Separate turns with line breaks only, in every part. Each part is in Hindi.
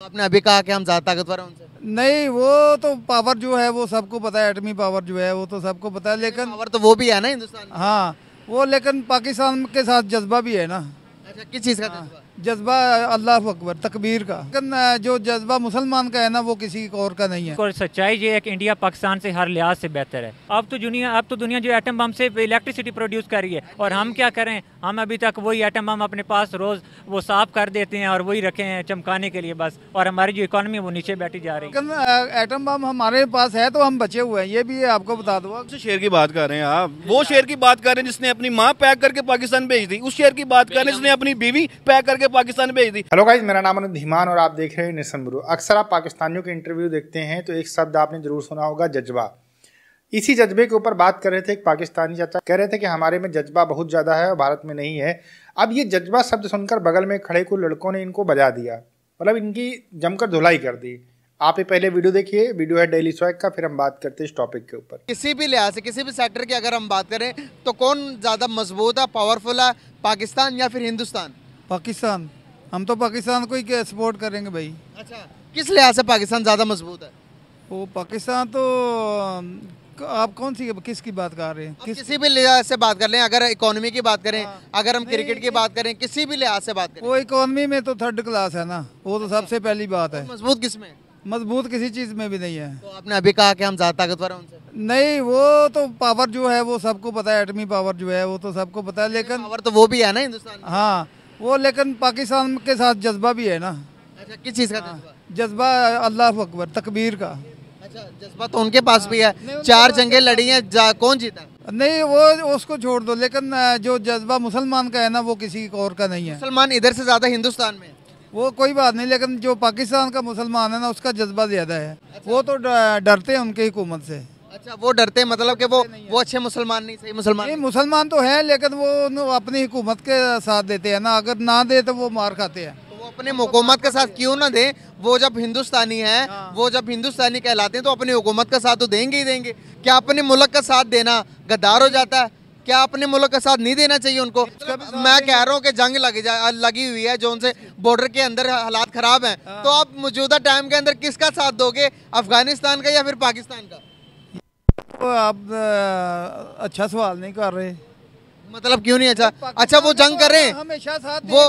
तो आपने अभी कहा कि हम ज़्यादा ताकतवर हैं उनसे नहीं वो तो पावर जो है वो सबको पता है एटमी पावर जो है वो तो सबको पता है लेकिन पावर तो वो भी है ना हिंदुस्तान हाँ वो लेकिन पाकिस्तान के साथ जज्बा भी है ना अच्छा किस चीज़ का हाँ, जज्बा अल्लाह अकबर तकबीर का लेकिन
जो जज्बा मुसलमान का है ना वो किसी और का नहीं है और सच्चाई ये है कि इंडिया पाकिस्तान से हर लिहाज से बेहतर है अब तो दुनिया अब तो दुनिया जो एटम बम से इलेक्ट्रिसिटी प्रोड्यूस कर रही है और हम क्या करें हम अभी तक वही एटम बम अपने पास रोज़ वो साफ कर देते हैं और वही रखे हैं चमकाने के लिए बस और हमारी जो इकोनॉमी वो नीचे बैठी जा रही
है एटम बम हमारे पास है तो हम बचे हुए हैं ये भी
आपको बता दो शेर की बात कर रहे हैं आप वो शेर की बात कर रहे हैं जिसने अपनी माँ पैक करके पाकिस्तान भेज दी उस शेर की बात कर रहे हैं जिसने अपनी बीवी पैक करके के पाकिस्तान भेज दी हेलो गाइज मेरा नाम धीमान और आप देख रहे हैं
निशन ब्रू अक्सर आप पाकिस्तानियों के इंटरव्यू देखते हैं तो एक शब्द आपने जरूर सुना होगा जज्बा इसी जज्बे के ऊपर बात कर रहे थे एक पाकिस्तानी चाचा कह रहे थे कि हमारे में जज्बा बहुत ज़्यादा है और भारत में नहीं है अब ये जज्बा शब्द सुनकर बगल में खड़े को लड़कों ने इनको बजा दिया मतलब इनकी जमकर धुलाई कर दी आप ही पहले वीडियो देखिए वीडियो है डेली स्वैग का फिर हम बात करते हैं इस टॉपिक के ऊपर
किसी भी लिहाज से किसी भी सेक्टर की अगर हम बात करें तो कौन ज़्यादा मजबूत है पावरफुल है पाकिस्तान या फिर हिंदुस्तान
पाकिस्तान हम तो पाकिस्तान को ही सपोर्ट करेंगे भाई
अच्छा किस लिहाज से पाकिस्तान ज़्यादा मजबूत है वो पाकिस्तान तो आप कौन सी किसकी बात कर रहे हैं किस... किसी भी लिहाज से बात कर लें अगर इकोनॉमी की बात करें आ, हाँ। अगर हम क्रिकेट की बात करें किसी भी लिहाज से बात करें वो इकोनॉमी में तो थर्ड क्लास है ना वो तो अच्छा। सबसे पहली
बात है तो मजबूत किस में मजबूत किसी चीज़ में भी नहीं है तो आपने अभी कहा कि हम ज़्यादा ताकतवर हैं उनसे नहीं वो तो पावर जो है वो सबको पता है एटमी पावर जो है वो तो सबको पता है लेकिन पावर तो वो भी है ना हिंदुस्तान हाँ वो लेकिन पाकिस्तान के साथ जज्बा भी है ना अच्छा किस चीज़ का हाँ, जज्बा अल्लाह अकबर तकबीर का अच्छा जज्बा तो उनके पास भी है हाँ, चार जंगे लड़ी हैं कौन जीता नहीं वो उसको छोड़ दो लेकिन जो जज्बा मुसलमान का है ना वो किसी और का नहीं है मुसलमान इधर से ज़्यादा हिंदुस्तान में वो कोई बात नहीं लेकिन जो पाकिस्तान का मुसलमान है ना उसका जज्बा ज़्यादा है अच्छा। वो तो डरते हैं उनके हुकूमत से
अच्छा वो डरते हैं मतलब कि वो वो अच्छे मुसलमान नहीं सही मुसलमान
नहीं मुसलमान तो हैं लेकिन वो अपनी हुकूमत
के साथ देते हैं ना अगर ना दे तो वो मार खाते हैं तो वो अपने हुकूमत के साथ क्यों ना दे वो जब हिंदुस्तानी है हाँ। वो जब हिंदुस्तानी कहलाते हैं तो अपनी हुकूमत का साथ तो देंगे ही देंगे क्या अपने मुल्क का साथ देना गद्दार हो जाता है क्या अपने मुल्क का साथ नहीं देना चाहिए उनको मैं कह रहा हूँ कि जंग लगी लगी हुई है जो उनसे बॉर्डर के अंदर हालात खराब हैं हाँ। तो आप मौजूदा टाइम के अंदर किसका साथ दोगे अफगानिस्तान का या फिर पाकिस्तान का आप अच्छा सवाल नहीं कर रहे मतलब क्यों नहीं अच्छा अच्छा वो
जंग कर रहे हैं हमेशा साथ वो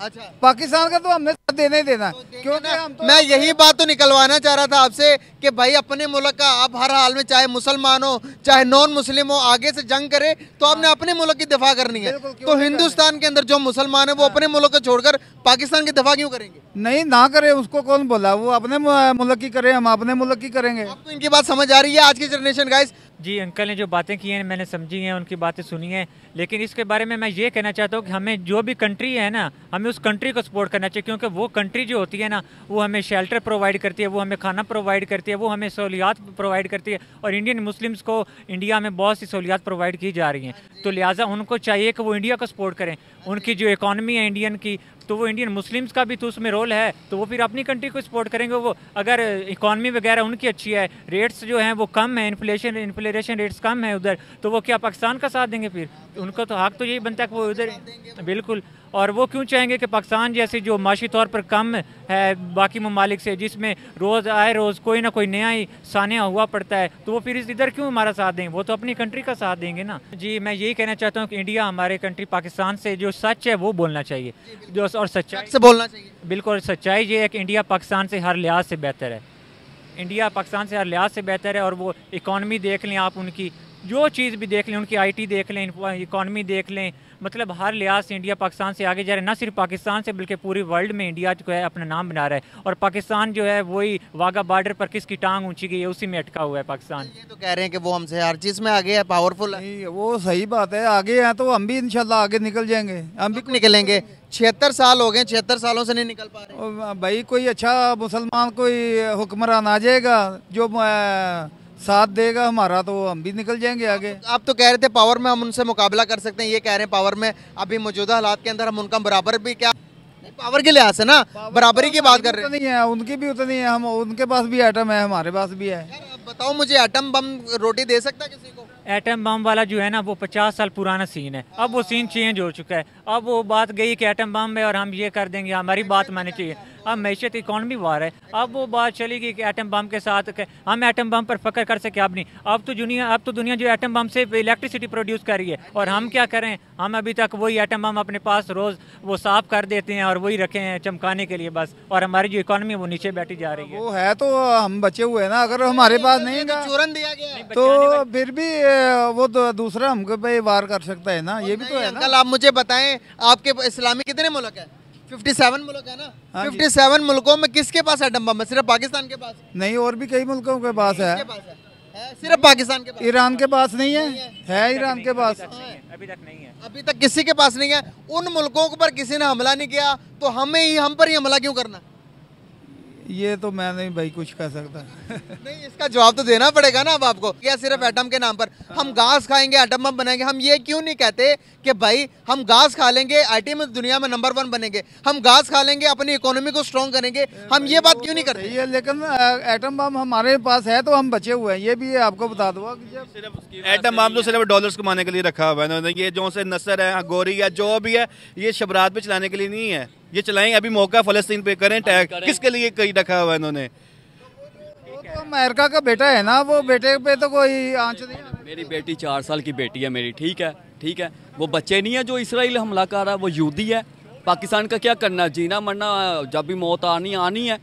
अच्छा
पाकिस्तान का तो हमने साथ तो देना ही देना तो क्योंकि हम तो मैं यही बात तो निकलवाना चाह रहा था आपसे कि भाई अपने मुल्क का आप हर हाल में चाहे मुसलमान हो चाहे नॉन मुस्लिम हो आगे से जंग करे तो आपने हाँ। अपने मुल्क की दफा करनी है तो हिंदुस्तान के अंदर जो मुसलमान है वो हाँ। अपने मुल्क को छोड़कर पाकिस्तान की दफा क्यों करेंगे नहीं ना करे उसको
कौन बोला वो अपने मुल्क की करे हम अपने मुल्क की करेंगे आपको इनकी बात समझ आ रही है आज
की जनरेशन गाइस जी अंकल ने जो बातें की हैं मैंने समझी हैं उनकी बातें सुनी हैं लेकिन इसके बारे में मैं ये कहना चाहता हूँ कि हमें जो भी कंट्री है ना हमें हमें उस कंट्री को सपोर्ट करना चाहिए क्योंकि वो कंट्री जो होती है ना वो हमें शेल्टर प्रोवाइड करती है वो हमें खाना प्रोवाइड करती है वो हमें सहूलियात प्रोवाइड करती है और इंडियन मुस्लिम्स को इंडिया में बहुत सी सहूलियात प्रोवाइड की जा रही हैं तो लिहाजा उनको चाहिए कि वो इंडिया को सपोर्ट करें उनकी जो इकानमी है इंडियन की तो वो इंडियन मुस्लिम्स का भी तो उसमें रोल है तो वो फिर अपनी कंट्री को सपोर्ट करेंगे वो अगर इकॉनमी वगैरह उनकी अच्छी है रेट्स जो हैं वो कम है इन्फ्लेशन इन्फ्लेशन रेट्स कम है उधर तो वो क्या पाकिस्तान का साथ देंगे फिर उनका तो हक तो यही बनता है कि वो उधर बिल्कुल और वो क्यों चाहेंगे कि पाकिस्तान जैसे जो माशी तौर पर कम है बाकी ममालिक से जिसमें रोज़ आए रोज़ कोई ना कोई नया ही सानिया हुआ पड़ता है तो वो फिर इधर क्यों हमारा साथ देंगे वो तो अपनी कंट्री का साथ देंगे ना जी मैं यही कहना चाहता हूँ कि इंडिया हमारे कंट्री पाकिस्तान से जो सच है वो बोलना चाहिए जो और सच्चाई से बोलना चाहिए बिल्कुल सच्चाई ये है कि इंडिया पाकिस्तान से हर लिहाज से बेहतर है इंडिया पाकिस्तान से हर लिहाज से बेहतर है और वो इकॉनमी देख लें आप उनकी जो चीज़ भी देख लें उनकी आईटी देख लें इकानमी देख लें मतलब हर लिहाज से इंडिया पाकिस्तान से आगे जा रहा है ना सिर्फ पाकिस्तान से बल्कि पूरी वर्ल्ड में इंडिया जो है अपना नाम बना रहा है और पाकिस्तान जो है वही वाघा बॉर्डर पर किसकी टांग ऊंची गई है उसी में अटका हुआ है पाकिस्तान तो ये तो कह रहे हैं कि वो
हमसे हर चीज़ में आगे है पावरफुल है वो सही बात है आगे हैं तो हम भी इन आगे निकल जाएंगे हम भी निकलेंगे छिहत्तर साल हो गए छिहत्तर सालों से नहीं निकल पा रहे भाई कोई अच्छा मुसलमान कोई हुक्मरान आ जाएगा जो साथ देगा हमारा तो
हम भी निकल जाएंगे आगे आप तो कह रहे थे पावर में हम उनसे मुकाबला कर सकते हैं ये कह रहे हैं पावर में अभी मौजूदा हालात के अंदर हम उनका बराबर भी क्या पावर के लिहाज से ना बराबरी तो की बात कर रहे हैं नहीं है
उनकी भी उतनी है हम उनके पास भी आइटम है हमारे पास भी है
बताओ मुझे आइटम बम रोटी दे सकता है किसी को एटम बम वाला जो है ना वो पचास साल पुराना सीन है अब वो सीन चेंज हो चुका है अब वो बात गई कि एटम बम है और हम ये कर देंगे हमारी बात माननी चाहिए अब मैशत इकॉनमी वार है अब वो बात चली गई कि एटम बम के साथ के, हम एटम बम पर फकर कर सके अब नहीं अब तो दुनिया अब तो दुनिया जो एटम बम से इलेक्ट्रिसिटी प्रोड्यूस कर रही है और हम क्या करें हम अभी तक वही एटम बम अपने पास रोज़ वो साफ कर देते हैं और वही रखे हैं चमकाने के लिए बस और हमारी जो इकॉनमी वो नीचे बैठी जा रही है
वो है तो हम बचे हुए हैं ना अगर हमारे पास तो नहीं चूरन दिया गया तो
फिर भी वो तो दूसरा हमको पे वार कर सकता है ना ये भी तो है ना कल आप मुझे बताएं आपके इस्लामी कितने मुल्क है 57 मुल्क है ना 57 हाँ मुल्कों में किसके पास है डम्बा में सिर्फ पाकिस्तान के पास
नहीं और भी कई मुल्कों के पास है
सिर्फ पाकिस्तान के पास ईरान के पास नहीं है है ईरान के पास अभी तक नहीं है अभी तक किसी के पास नहीं है उन मुल्कों पर किसी ने हमला नहीं किया तो हमें ही हम पर ही हमला क्यों करना
ये तो मैं नहीं भाई कुछ कह सकता
नहीं इसका जवाब तो देना पड़ेगा ना अब आपको क्या सिर्फ एटम के नाम पर हम हाँ। घास खाएंगे एटम बम बनाएंगे हम ये क्यों नहीं कहते कि भाई हम घास खा लेंगे आईटी में दुनिया में नंबर वन बनेंगे हम घास खा लेंगे अपनी इकोनॉमी को स्ट्रॉन्ग करेंगे हम ये बात क्यों नहीं तो करते ये लेकिन एटम बम हमारे पास है तो हम बचे हुए हैं ये भी आपको बता दो
एटम बम तो सिर्फ डॉलर कमाने के लिए रखा हुआ है ये जो से नसर है गोरी है जो भी है ये शबरात में चलाने के लिए नहीं है ये चलाएंगे अभी मौका फलस्तीन पे करें हाँ, टैग किसके लिए कहीं रखा हुआ इन्होंने तो
अमेरिका का बेटा है ना वो बेटे पे तो कोई आंच
नहीं मेरी बेटी चार साल की बेटी है मेरी ठीक है ठीक है वो बच्चे नहीं है जो इसराइल हमला कर रहा है वो यूदी है पाकिस्तान का क्या करना जीना मरना जब भी मौत आनी आनी है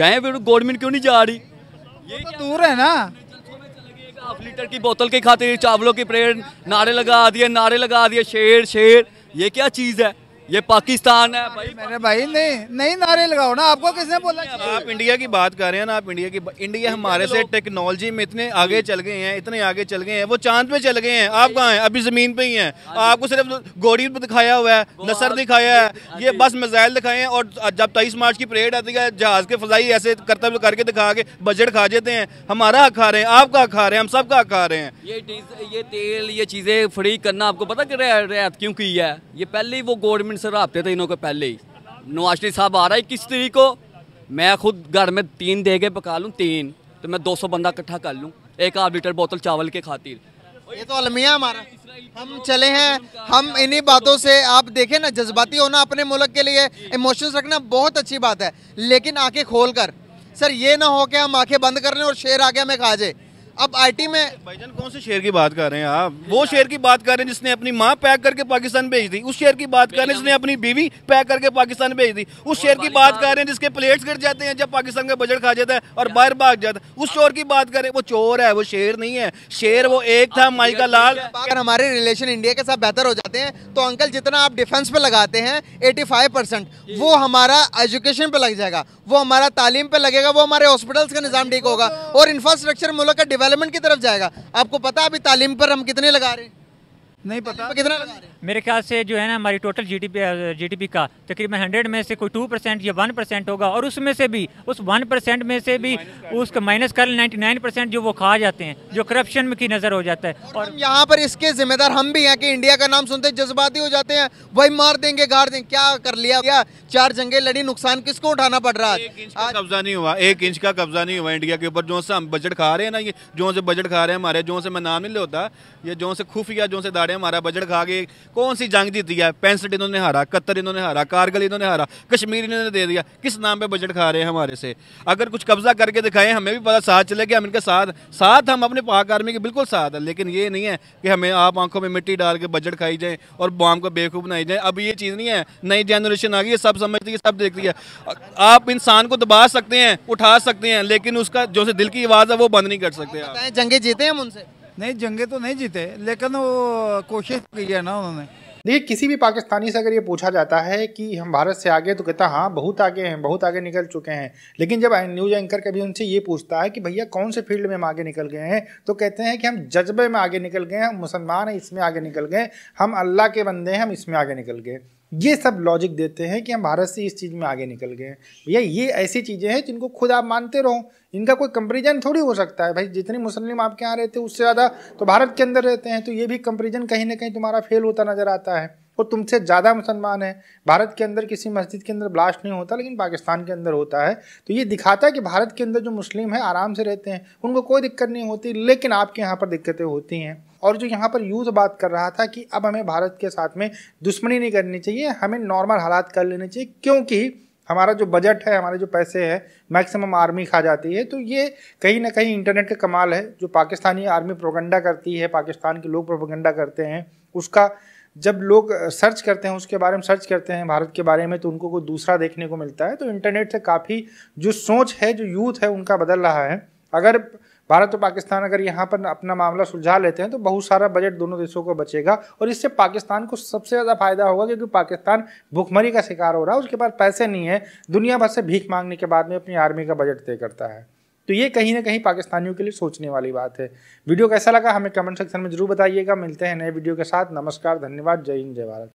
जाए फिर गवर्नमेंट क्यों नहीं जा रही ये तो दूर है ना हाफ लीटर की बोतल के खातिर चावलों की प्लेट नारे लगा दिए नारे लगा दिए शेर शेर ये क्या चीज़ है ये पाकिस्तान है भाई
मेरे भाई नहीं नहीं नारे लगाओ ना आपको किसने बोला
आप इंडिया की बात कर रहे हैं ना आप इंडिया की इंडिया हमारे से टेक्नोलॉजी में इतने आगे चल गए हैं इतने आगे चल गए हैं वो चांद पे चल गए हैं आप कहाँ हैं अभी जमीन पे ही हैं हाँ आपको सिर्फ गोड़ी पे दिखाया हुआ है नसर दिखाया है हाँ ये बस मिजाइल दिखाए हैं और जब तेईस मार्च की परेड आती है जहाज के फजाई ऐसे कर्तव्य करके दिखा के बजट खा जाते हैं हमारा हक खा रहे हैं आपका हक खा रहे हैं हम सबका हक खा रहे हैं ये ये तेल ये चीजें फ्री करना आपको पता है क्यों की है ये पहले ही वो गवर्नमेंट सर रबते थे इन्हों को पहले ही नवाज साहब आ रहा है इक्कीस तरीक को मैं खुद घर में तीन दे के पका लूँ तीन तो मैं 200 बंदा इकट्ठा कर लूँ एक आध लीटर बोतल चावल के खातिर
ये तो अलमिया हमारा हम चले हैं हम इन्हीं बातों से आप देखें ना जज्बाती होना अपने मुल्क के लिए इमोशंस रखना बहुत अच्छी बात है लेकिन आँखें खोल कर सर ये ना हो कि हम आँखें बंद कर लें और शेर आ गया हमें खा जाए अब आईटी में भाईजान
कौन से शेर की बात कर रहे हैं आप वो शेर की बात कर रहे हैं जिसने अपनी माँ पैक करके पाकिस्तान भेज दी उस शेर की बात कर रहे हैं जिसने अपनी बीवी पैक करके पाकिस्तान भेज दी उस शेर की बात कर रहे हैं जिसके प्लेट्स गिर जाते हैं जब पाकिस्तान का बजट खा जाता है और बाहर भाग जाता है उस चोर की बात करें वो चोर है वो शेर नहीं है शेर वो एक था माइका लाल अगर हमारे रिलेशन इंडिया के साथ बेहतर हो जाते हैं तो अंकल जितना आप
डिफेंस पे लगाते हैं एटी वो हमारा एजुकेशन पे लग जाएगा वो हमारा तालीम पे लगेगा वो हमारे हॉस्पिटल्स का निज़ाम ठीक होगा और इंफ्रास्ट्रक्चर मुल्क का डेवलपमेंट की तरफ जाएगा आपको
पता अभी तालीम पर हम कितने लगा रहे हैं नहीं पता कितना लगा रहे मेरे ख्याल से जो है ना हमारी टोटल जीडीपी जीडीपी का तकरीबन हंड्रेड में से कोई टू परसेंट या वन परसेंट होगा और उसमें से भी उस वन परसेंट में से भी उसका माइनस कर नाइन्टी नाइन परसेंट जो वो खा जाते हैं जो करप्शन में की नज़र हो जाता है
और यहाँ पर इसके जिम्मेदार हम भी हैं कि इंडिया का नाम सुनते जज्बाती हो जाते हैं वही मार देंगे गाड़ देंगे क्या कर लिया क्या चार जंगे लड़ी नुकसान किसको उठाना पड़ रहा
है कब्जा नहीं हुआ एक इंच का कब्जा नहीं हुआ इंडिया के ऊपर जो से हम बजट खा रहे हैं ना ये जो से बजट खा रहे हैं हमारे जो से मैं नाम नहीं लेता ये जो से खुफिया जो से दाड़े हमारा बजट खा के कौन सी जंग जीती है पैंसठ इन्होंने हारा कत्तर इन्होंने हारा कारगिल इन्होंने हारा कश्मीर इन्होंने दे दिया किस नाम पे बजट खा रहे हैं हमारे से अगर कुछ कब्जा करके दिखाएं हमें भी पता साथ चले कि हम इनके साथ साथ हम अपने पाक आर्मी के बिल्कुल साथ हैं लेकिन ये नहीं है कि हमें आप आंखों में मिट्टी डाल के बजट खाई जाए और बॉम को बेवकूफ़ बनाई जाए अब ये चीज़ नहीं है नई जनरेशन आ गई है सब समझती है सब देखती है आप इंसान को दबा सकते हैं उठा सकते हैं लेकिन उसका जो से दिल की आवाज़ है वो बंद नहीं कर सकते जंगे जीते हैं हम उनसे
नहीं जंगे तो नहीं जीते लेकिन वो कोशिश की है ना उन्होंने देखिए किसी भी पाकिस्तानी से अगर ये पूछा जाता है कि हम भारत से आगे तो कहता हाँ बहुत आगे हैं बहुत आगे निकल चुके हैं लेकिन जब न्यूज एंकर कभी उनसे ये पूछता है कि भैया कौन से फील्ड में हम आगे निकल गए हैं तो कहते हैं कि हम जज्बे में आगे निकल गए हैं हम मुसलमान हैं इसमें आगे निकल गए हम अल्लाह के बंदे हैं हम इसमें आगे निकल गए ये सब लॉजिक देते हैं कि हम भारत से इस चीज़ में आगे निकल गए हैं भैया ये ऐसी चीज़ें हैं जिनको खुद आप मानते रहो इनका कोई कंपेरिजन थोड़ी हो सकता है भाई जितने मुस्लिम आपके यहाँ रहते हैं उससे ज़्यादा तो भारत के अंदर रहते हैं तो ये भी कंपेरिजन कहीं ना कहीं तुम्हारा फेल होता नज़र आता है और तुमसे ज़्यादा मुसलमान है भारत के अंदर किसी मस्जिद के अंदर ब्लास्ट नहीं होता लेकिन पाकिस्तान के अंदर होता है तो ये दिखाता है कि भारत के अंदर जो मुस्लिम है आराम से रहते हैं उनको कोई दिक्कत नहीं होती लेकिन आपके यहाँ पर दिक्कतें होती हैं और जो यहाँ पर यूथ बात कर रहा था कि अब हमें भारत के साथ में दुश्मनी नहीं करनी चाहिए हमें नॉर्मल हालात कर लेने चाहिए क्योंकि हमारा जो बजट है हमारे जो पैसे हैं मैक्सिमम आर्मी खा जाती है तो ये कहीं ना कहीं इंटरनेट का कमाल है जो पाकिस्तानी आर्मी प्रोगंडा करती है पाकिस्तान के लोग प्रोपगंडा करते हैं उसका जब लोग सर्च करते हैं उसके बारे में सर्च करते हैं भारत के बारे में तो उनको कोई दूसरा देखने को मिलता है तो इंटरनेट से काफ़ी जो सोच है जो यूथ है उनका बदल रहा है अगर भारत और पाकिस्तान अगर यहाँ पर अपना मामला सुलझा लेते हैं तो बहुत सारा बजट दोनों देशों को बचेगा और इससे पाकिस्तान को सबसे ज़्यादा फायदा होगा क्योंकि पाकिस्तान भुखमरी का शिकार हो रहा है उसके पास पैसे नहीं है दुनिया भर से भीख मांगने के बाद में अपनी आर्मी का बजट तय करता है तो ये कहीं ना कहीं पाकिस्तानियों के लिए सोचने वाली बात है वीडियो कैसा लगा हमें कमेंट सेक्शन में जरूर बताइएगा मिलते हैं नए वीडियो के साथ नमस्कार धन्यवाद जय हिंद जय भारत